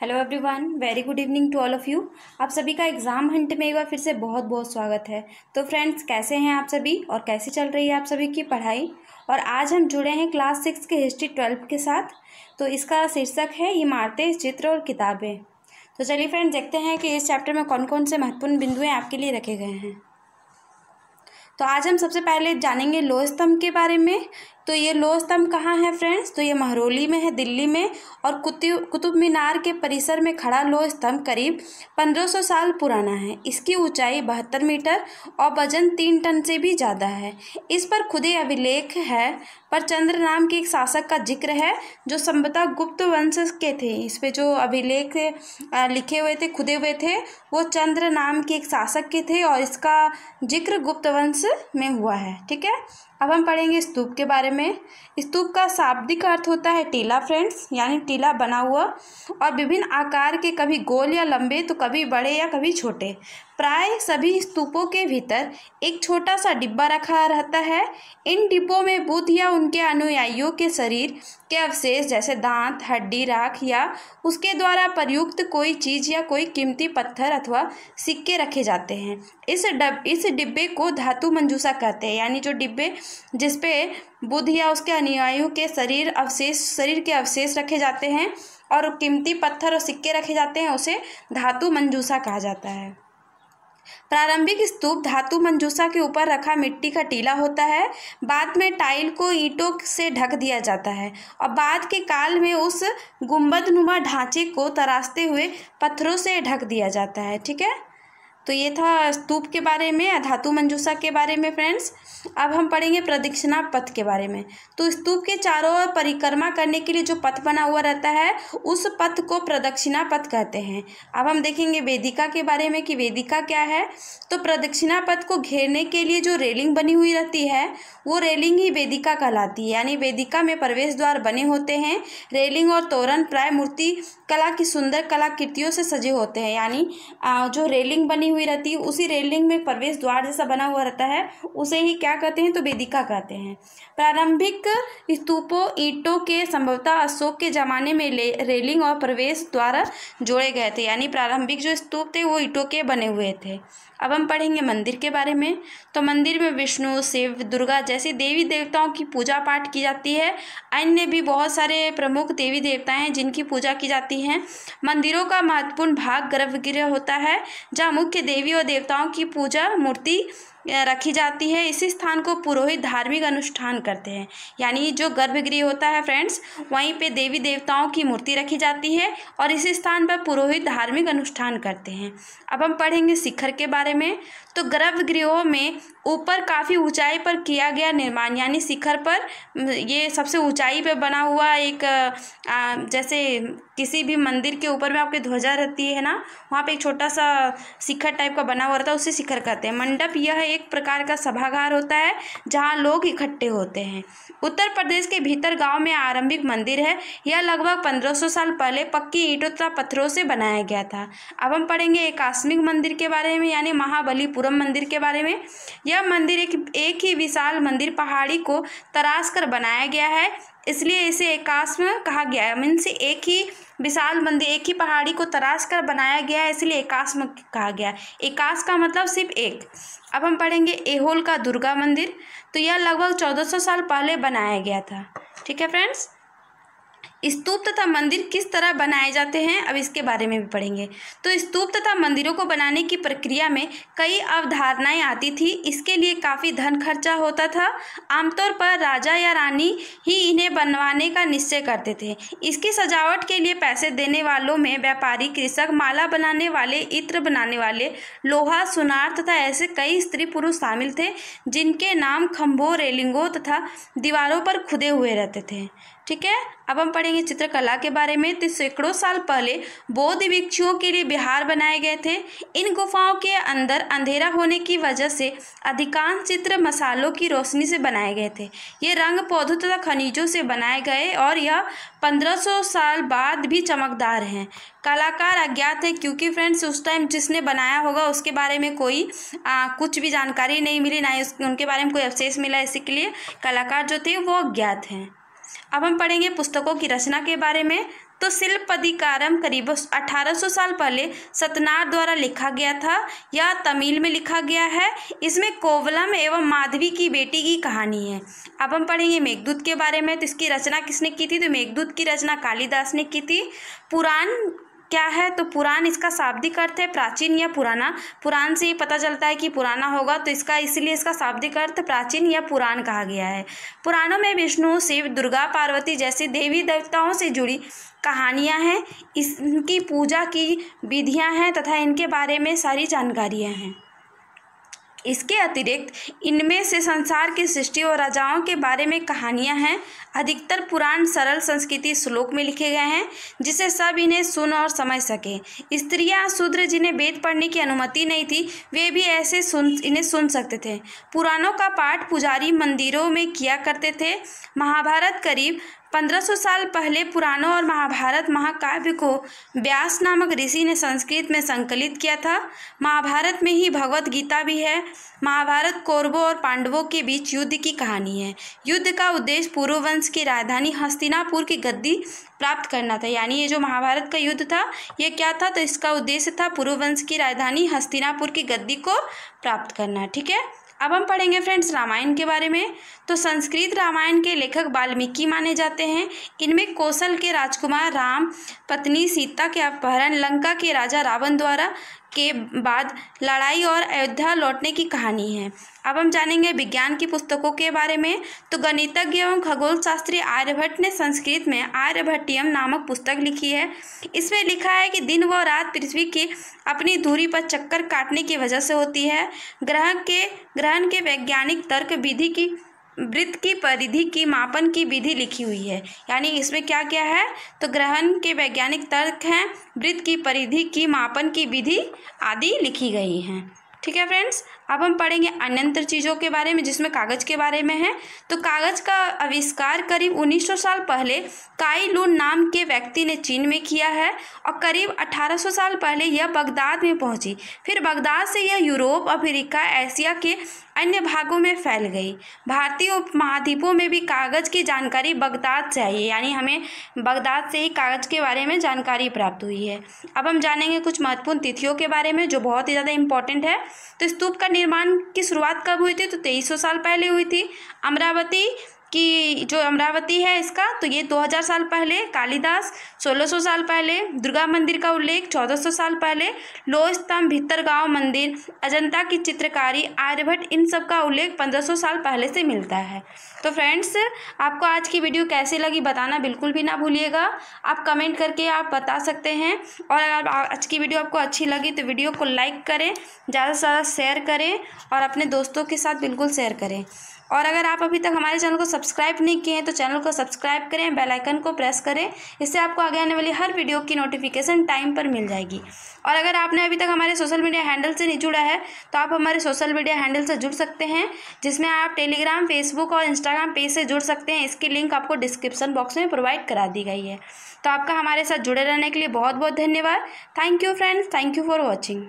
hello everyone very good evening to all of you आप सभी का एग्ज़ाम हंट में एक बार फिर से बहुत बहुत स्वागत है तो फ्रेंड्स कैसे हैं आप सभी और कैसे चल रही है आप सभी की पढ़ाई और आज हम जुड़े हैं क्लास सिक्स के हिस्ट्री ट्वेल्व के साथ तो इसका शीर्षक है इमारतें चित्र और किताबें तो चलिए फ्रेंड्स देखते हैं कि इस चैप्टर में कौन कौन से महत्वपूर्ण बिंदुएँ आपके लिए रखे गए हैं तो आज हम सबसे पहले जानेंगे लोह स्तंभ के बारे में तो ये लोह स्तंभ कहाँ है फ्रेंड्स तो ये महरौली में है दिल्ली में और कुतुब कुतुब मीनार के परिसर में खड़ा लोह स्तंभ करीब 1500 साल पुराना है इसकी ऊंचाई बहत्तर मीटर और वजन तीन टन से भी ज़्यादा है इस पर खुदे अभिलेख है पर चंद्र नाम के एक शासक का जिक्र है जो संभता गुप्त वंश के थे इस पर जो अभिलेख लिखे हुए थे खुदे हुए थे वो चंद्र नाम के एक शासक के थे और इसका जिक्र गुप्त वंश में हुआ है ठीक है अब हम पढ़ेंगे स्तूप के बारे में स्तूप का शाब्दिक अर्थ होता है टीला फ्रेंड्स यानी टीला बना हुआ और विभिन्न आकार के कभी गोल या लंबे तो कभी बड़े या कभी छोटे प्राय सभी स्तूपों के भीतर एक छोटा सा डिब्बा रखा रहता है इन डिब्बों में बुद्ध या उनके अनुयायियों के शरीर के अवशेष जैसे दांत हड्डी राख या उसके द्वारा प्रयुक्त कोई चीज़ या कोई कीमती पत्थर अथवा सिक्के रखे जाते हैं इस डब इस डिब्बे को धातु मंजूसा कहते हैं यानी जो डिब्बे जिसपे बुद्ध या उसके अनुयायियों के शरीर अवशेष शरीर के अवशेष रखे जाते हैं और कीमती पत्थर और सिक्के रखे जाते हैं उसे धातु मंजूसा कहा जाता है प्रारंभिक स्तूप धातु मंजूसा के ऊपर रखा मिट्टी का टीला होता है बाद में टाइल को ईंटों से ढक दिया जाता है और बाद के काल में उस गुंबदनुमा ढांचे को तराशते हुए पत्थरों से ढक दिया जाता है ठीक है तो ये था स्तूप के बारे में धातु मंजूषा के बारे में फ्रेंड्स अब हम पढ़ेंगे प्रदक्षिणा पथ के बारे में तो स्तूप के चारों ओर परिक्रमा करने के लिए जो पथ बना हुआ रहता है उस पथ को प्रदक्षिणा पथ कहते हैं अब हम देखेंगे वेदिका के बारे में कि वेदिका क्या है तो प्रदक्षिणा पथ को घेरने के लिए जो रेलिंग बनी हुई रहती है वो रेलिंग ही वेदिका कहलाती है यानी वेदिका में प्रवेश द्वार बने होते हैं रेलिंग और तोरण प्राय मूर्ति कला की सुंदर कलाकृतियों से सजे होते हैं यानी जो रेलिंग बनी हुई हुई रहती है उसी रेलिंग में प्रवेश द्वार जैसा बना हुआ रहता है उसे ही क्या कहते हैं तो वेदिका कहते हैं प्रारंभिक स्तूपों ईंटों के संभवतः अशोक के ज़माने में रेलिंग और प्रवेश द्वार जोड़े गए थे यानी प्रारंभिक जो स्तूप थे वो ईंटों के बने हुए थे अब हम पढ़ेंगे मंदिर के बारे में तो मंदिर में विष्णु शिव दुर्गा जैसे देवी देवताओं की पूजा पाठ की जाती है अन्य भी बहुत सारे प्रमुख देवी देवता हैं जिनकी पूजा की जाती हैं मंदिरों का महत्वपूर्ण भाग गर्भगृह होता है जहाँ मुख्य देवी और देवताओं की पूजा मूर्ति रखी जाती है इसी स्थान को पुरोहित धार्मिक अनुष्ठान करते हैं यानी जो गर्भगृह होता है फ्रेंड्स वहीं पे देवी देवताओं की मूर्ति रखी जाती है और इसी स्थान पर पुरोहित धार्मिक अनुष्ठान करते हैं अब हम पढ़ेंगे शिखर के बारे में तो गर्भगृहों में ऊपर काफ़ी ऊंचाई पर किया गया निर्माण यानी शिखर पर ये सबसे ऊंचाई पर बना हुआ एक आ, जैसे किसी भी मंदिर के ऊपर में आपके ध्वजा रहती है ना वहाँ पे एक छोटा सा शिखर टाइप का बना हुआ रहता है उसे शिखर कहते हैं मंडप यह एक प्रकार का सभागार होता है जहाँ लोग इकट्ठे होते हैं उत्तर प्रदेश के भीतर गाँव में आरंभिक मंदिर है यह लगभग पंद्रह साल पहले पक्की ईंटों तथा पत्थरों से बनाया गया था अब हम पढ़ेंगे आकस्मिक मंदिर के बारे में यानी महाबलीपुरम मंदिर के बारे में यह मंदिर एक एक ही विशाल मंदिर पहाड़ी को तराश कर बनाया गया है इसलिए इसे एकास्म कहा गया है मीन्स एक ही विशाल मंदिर एक ही पहाड़ी को तराश कर बनाया गया है इसलिए एकास्म कहा गया है एकास का मतलब सिर्फ एक अब हम पढ़ेंगे एहोल का दुर्गा मंदिर तो यह लगभग सौ साल पहले बनाया गया था ठीक है फ्रेंड्स स्तूप तथा मंदिर किस तरह बनाए जाते हैं अब इसके बारे में भी पढ़ेंगे तो स्तूप तथा मंदिरों को बनाने की प्रक्रिया में कई अवधारणाएं आती थी इसके लिए काफ़ी धन खर्चा होता था आमतौर पर राजा या रानी ही इन्हें बनवाने का निश्चय करते थे इसकी सजावट के लिए पैसे देने वालों में व्यापारी कृषक माला बनाने वाले इत्र बनाने वाले लोहा सुनार तथा ऐसे कई स्त्री पुरुष शामिल थे जिनके नाम खम्भों रेलिंगों तथा दीवारों पर खुदे हुए रहते थे ठीक है अब हम पढ़ेंगे चित्रकला के बारे में तो सैकड़ों साल पहले बौद्ध भिक्षुओं के लिए बिहार बनाए गए थे इन गुफाओं के अंदर अंधेरा होने की वजह से अधिकांश चित्र मसालों की रोशनी से बनाए गए थे ये रंग पौधों तथा खनिजों से बनाए गए और यह 1500 साल बाद भी चमकदार हैं कलाकार अज्ञात है क्योंकि फ्रेंड्स उस टाइम जिसने बनाया होगा उसके बारे में कोई आ, कुछ भी जानकारी नहीं मिली ना उनके बारे में कोई अवशेष मिला इसी के लिए कलाकार जो थे वो अज्ञात हैं अब हम पढ़ेंगे पुस्तकों की रचना के बारे में तो शिल्पधिकारम करीब 1800 साल पहले सतनार द्वारा लिखा गया था यह तमिल में लिखा गया है इसमें कोवलम एवं माधवी की बेटी की कहानी है अब हम पढ़ेंगे मेघदूत के बारे में तो इसकी रचना किसने की थी तो मेघदूत की रचना कालिदास ने की थी पुराण क्या है तो पुराण इसका शाब्दिक अर्थ है प्राचीन या पुराना पुराण से ये पता चलता है कि पुराना होगा तो इसका इसलिए इसका शाब्दिक अर्थ प्राचीन या पुराण कहा गया है पुराणों में विष्णु शिव दुर्गा पार्वती जैसी देवी देवताओं से जुड़ी कहानियाँ हैं इनकी पूजा की विधियाँ हैं तथा इनके बारे में सारी जानकारियाँ हैं इसके अतिरिक्त इनमें से संसार की सृष्टि और राजाओं के बारे में कहानियां हैं अधिकतर पुराण सरल संस्कृति श्लोक में लिखे गए हैं जिसे सब इन्हें सुन और समझ सके स्त्रियां शूद्र जिन्हें वेद पढ़ने की अनुमति नहीं थी वे भी ऐसे सुन इन्हें सुन सकते थे पुराणों का पाठ पुजारी मंदिरों में किया करते थे महाभारत करीब सौ साल पहले पुराणों और महाभारत महाकाव्य को व्यास नामक ऋषि ने संस्कृत में संकलित किया था महाभारत में ही भगवत गीता भी है महाभारत कौरवों और पांडवों के बीच युद्ध की कहानी है युद्ध का उद्देश्य पूर्व वंश की राजधानी हस्तिनापुर की गद्दी प्राप्त करना था यानी ये जो महाभारत का युद्ध था ये क्या था तो इसका उद्देश्य था पूर्व वंश की राजधानी हस्तिनापुर की गद्दी को प्राप्त करना ठीक है अब हम पढ़ेंगे फ्रेंड्स रामायण के बारे में तो संस्कृत रामायण के लेखक वाल्मीकि माने जाते हैं इनमें कौशल के राजकुमार राम पत्नी सीता के अपहरण लंका के राजा रावण द्वारा के बाद लड़ाई और अयोध्या लौटने की कहानी है अब हम जानेंगे विज्ञान की पुस्तकों के बारे में तो गणितज्ञ एवं खगोल शास्त्री आर्यभट्ट ने संस्कृत में आर्यभट्टियम नामक पुस्तक लिखी है इसमें लिखा है कि दिन व रात पृथ्वी की अपनी दूरी पर चक्कर काटने की वजह से होती है ग्रह के ग्रहण के वैज्ञानिक तर्क विधि की वृत्त की परिधि की मापन की विधि लिखी हुई है यानी इसमें क्या क्या है तो ग्रहण के वैज्ञानिक तर्क हैं वृत्त की परिधि की मापन की विधि आदि लिखी गई हैं ठीक है फ्रेंड्स अब हम पढ़ेंगे अन्यंतर चीज़ों के बारे में जिसमें कागज़ के बारे में है तो कागज़ का आविष्कार करीब 1900 साल पहले काई लून नाम के व्यक्ति ने चीन में किया है और करीब 1800 साल पहले यह बगदाद में पहुंची फिर बगदाद से यह यूरोप अफ्रीका एशिया के अन्य भागों में फैल गई भारतीय उपमहाद्वीपों में भी कागज़ की जानकारी बगदाद से आई है यानी हमें बगदाद से ही कागज़ के बारे में जानकारी प्राप्त हुई है अब हम जानेंगे कुछ महत्वपूर्ण तिथियों के बारे में जो बहुत ही ज़्यादा इंपॉर्टेंट है तो स्तूप का निर्माण की शुरुआत कब हुई थी तो 2300 साल पहले हुई थी अमरावती कि जो अमरावती है इसका तो ये 2000 साल पहले कालिदास 1600 साल पहले दुर्गा मंदिर का उल्लेख 1400 साल पहले लो स्तंभ भित्तरगांव मंदिर अजंता की चित्रकारी आर्यभट्ट इन सब का उल्लेख 1500 साल पहले से मिलता है तो फ्रेंड्स आपको आज की वीडियो कैसी लगी बताना बिल्कुल भी ना भूलिएगा आप कमेंट करके आप बता सकते हैं और अगर आज की वीडियो आपको अच्छी लगी तो वीडियो को लाइक करें ज़्यादा से ज़्यादा शेयर करें और अपने दोस्तों के साथ बिल्कुल शेयर करें और अगर आप अभी तक हमारे चैनल को सब्सक्राइब नहीं किए हैं तो चैनल को सब्सक्राइब करें बेल आइकन को प्रेस करें इससे आपको आगे आने वाली हर वीडियो की नोटिफिकेशन टाइम पर मिल जाएगी और अगर आपने अभी तक हमारे सोशल मीडिया हैंडल से नहीं जुड़ा है तो आप हमारे सोशल मीडिया हैंडल से जुड़ सकते हैं जिसमें आप टेलीग्राम फेसबुक और इंस्टाग्राम पेज से जुड़ सकते हैं इसकी लिंक आपको डिस्क्रिप्शन बॉक्स में प्रोवाइड करा दी गई है तो आपका हमारे साथ जुड़े रहने के लिए बहुत बहुत धन्यवाद thank you friends thank you for watching